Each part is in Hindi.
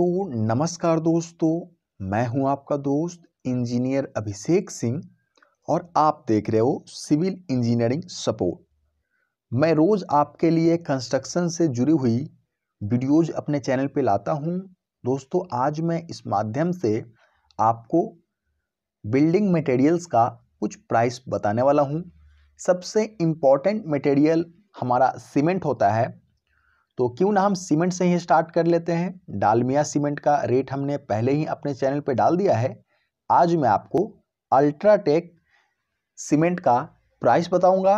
तो नमस्कार दोस्तों मैं हूं आपका दोस्त इंजीनियर अभिषेक सिंह और आप देख रहे हो सिविल इंजीनियरिंग सपोर्ट मैं रोज़ आपके लिए कंस्ट्रक्शन से जुड़ी हुई वीडियोज अपने चैनल पे लाता हूं दोस्तों आज मैं इस माध्यम से आपको बिल्डिंग मटेरियल्स का कुछ प्राइस बताने वाला हूं सबसे इम्पॉर्टेंट मटेरियल हमारा सीमेंट होता है तो क्यों ना हम सीमेंट से ही स्टार्ट कर लेते हैं डालमिया सीमेंट का रेट हमने पहले ही अपने चैनल पर डाल दिया है आज मैं आपको अल्ट्राटेक सीमेंट का प्राइस बताऊंगा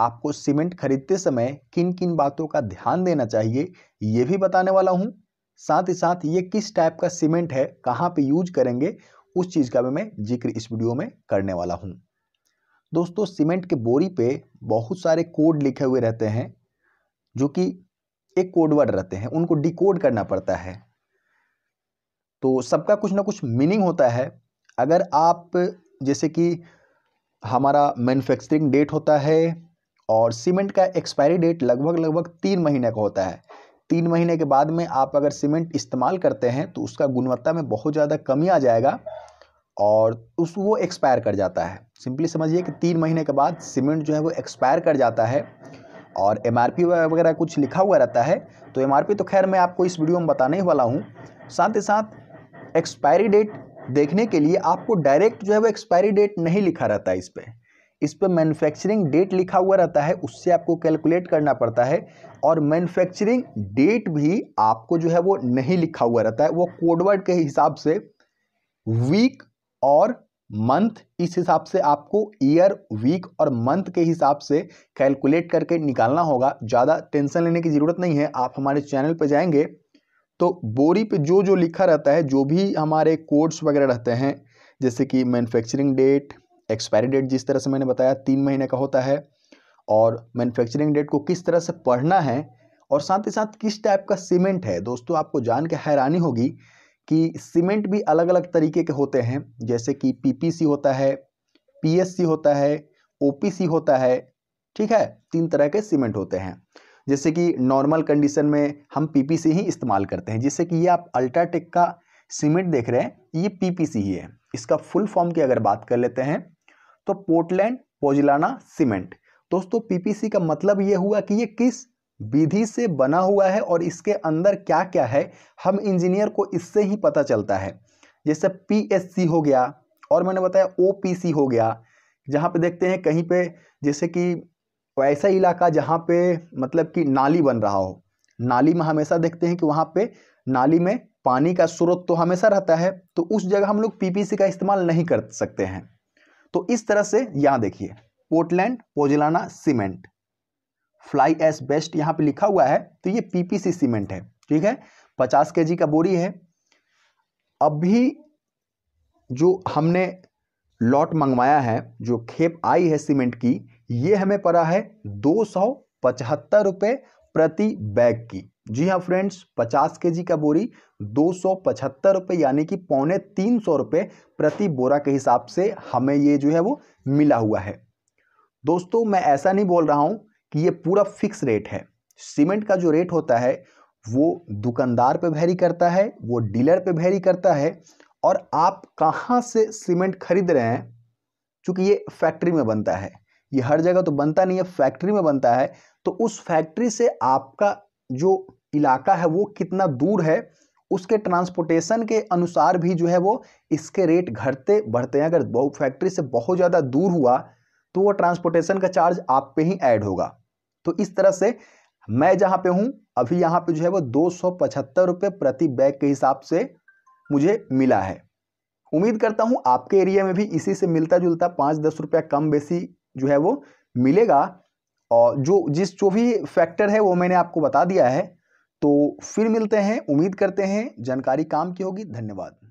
आपको सीमेंट खरीदते समय किन किन बातों का ध्यान देना चाहिए ये भी बताने वाला हूँ साथ ही साथ ये किस टाइप का सीमेंट है कहाँ पे यूज करेंगे उस चीज़ का भी मैं जिक्र इस वीडियो में करने वाला हूँ दोस्तों सीमेंट के बोरी पे बहुत सारे कोड लिखे हुए रहते हैं जो कि एक कोडवर्ड रहते हैं उनको डिकोड करना पड़ता है तो सबका कुछ ना कुछ मीनिंग होता है अगर आप जैसे कि हमारा मैन्युफैक्चरिंग डेट होता है और सीमेंट का एक्सपायरी डेट लगभग लगभग तीन महीने का होता है तीन महीने के बाद में आप अगर सीमेंट इस्तेमाल करते हैं तो उसका गुणवत्ता में बहुत ज़्यादा कमी आ जाएगा और उस वो एक्सपायर कर जाता है सिंपली समझिए कि तीन महीने के बाद सीमेंट जो है वो एक्सपायर कर जाता है और एम वगैरह कुछ लिखा हुआ रहता है तो एम तो खैर मैं आपको इस वीडियो में बताने ही वाला हूँ साथ ही साथ एक्सपायरी डेट देखने के लिए आपको डायरेक्ट जो है वो एक्सपायरी डेट नहीं लिखा रहता है इस पर इस पर मैन्युफैक्चरिंग डेट लिखा हुआ रहता है उससे आपको कैलकुलेट करना पड़ता है और मैन्युफैक्चरिंग डेट भी आपको जो है वो नहीं लिखा हुआ रहता है वो कोडवर्ड के हिसाब से वीक और मंथ इस हिसाब से आपको ईयर वीक और मंथ के हिसाब से कैलकुलेट करके निकालना होगा ज़्यादा टेंशन लेने की ज़रूरत नहीं है आप हमारे चैनल पर जाएंगे तो बोरी पे जो जो लिखा रहता है जो भी हमारे कोड्स वगैरह रहते हैं जैसे कि मैन्युफैक्चरिंग डेट एक्सपायरी डेट जिस तरह से मैंने बताया तीन महीने का होता है और मैन्युफैक्चरिंग डेट को किस तरह से पढ़ना है और साथ ही साथ किस टाइप का सीमेंट है दोस्तों आपको जान के हैरानी होगी कि सीमेंट भी अलग अलग तरीके के होते हैं जैसे कि पीपीसी होता है पीएससी होता है ओपीसी होता है ठीक है तीन तरह के सीमेंट होते हैं जैसे कि नॉर्मल कंडीशन में हम पीपीसी ही इस्तेमाल करते हैं जिससे कि ये आप अल्ट्राटेक का सीमेंट देख रहे हैं ये पीपीसी ही है इसका फुल फॉर्म की अगर बात कर लेते हैं तो पोर्टलैंड पोजिलाना सीमेंट दोस्तों पीपीसी का मतलब ये हुआ कि ये किस विधि से बना हुआ है और इसके अंदर क्या क्या है हम इंजीनियर को इससे ही पता चलता है जैसे पीएससी हो गया और मैंने बताया ओपीसी हो गया जहाँ पे देखते हैं कहीं पे जैसे कि ऐसा इलाका जहाँ पे मतलब कि नाली बन रहा हो नाली में हमेशा देखते हैं कि वहाँ पे नाली में पानी का स्रोत तो हमेशा रहता है तो उस जगह हम लोग पी का इस्तेमाल नहीं कर सकते हैं तो इस तरह से यहाँ देखिए Portland pozzolana cement fly ash based यहाँ पे लिखा हुआ है तो ये पीपीसी सीमेंट है ठीक है पचास के का बोरी है अभी जो हमने लॉट मंगवाया है जो खेप आई है सीमेंट की ये हमें पड़ा है दो सौ पचहत्तर रुपये प्रति बैग की जी हाँ फ्रेंड्स 50 केजी का बोरी दो सौ पचहत्तर रुपये यानी कि पौने तीन सौ रुपये प्रति बोरा के हिसाब से हमें ये जो है वो मिला हुआ है दोस्तों मैं ऐसा नहीं बोल रहा हूँ कि ये पूरा फिक्स रेट है सीमेंट का जो रेट होता है वो दुकानदार पे वेरी करता है वो डीलर पे वेरी करता है और आप कहाँ से सीमेंट खरीद रहे हैं चूँकि ये फैक्ट्री में बनता है ये हर जगह तो बनता नहीं है फैक्ट्री में बनता है तो उस फैक्ट्री से आपका जो इलाका है वो कितना दूर है उसके ट्रांसपोर्टेशन के अनुसार भी जो है वो इसके रेट घटते बढ़ते हैं अगर फैक्ट्री से बहुत ज़्यादा दूर हुआ तो वो ट्रांसपोर्टेशन का चार्ज आप पे ही ऐड होगा तो इस तरह से मैं जहां पे हूं अभी यहां पे जो है वो दो सौ पचहत्तर रुपये प्रति बैग के हिसाब से मुझे मिला है उम्मीद करता हूं आपके एरिया में भी इसी से मिलता जुलता पाँच दस रुपया कम बेसी जो है वो मिलेगा और जो जिस जो भी फैक्टर है वो मैंने आपको बता दिया है तो फिर मिलते हैं उम्मीद करते हैं जानकारी काम की होगी धन्यवाद